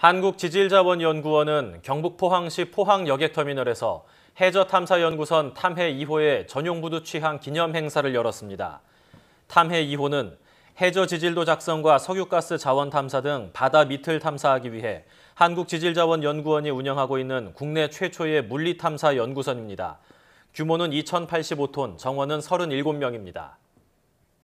한국지질자원연구원은 경북 포항시 포항여객터미널에서 해저탐사연구선 탐해 2호의 전용부두 취항 기념 행사를 열었습니다. 탐해 2호는 해저 지질도 작성과 석유가스 자원 탐사 등 바다 밑을 탐사하기 위해 한국지질자원연구원이 운영하고 있는 국내 최초의 물리탐사 연구선입니다. 규모는 2,085톤, 정원은 37명입니다.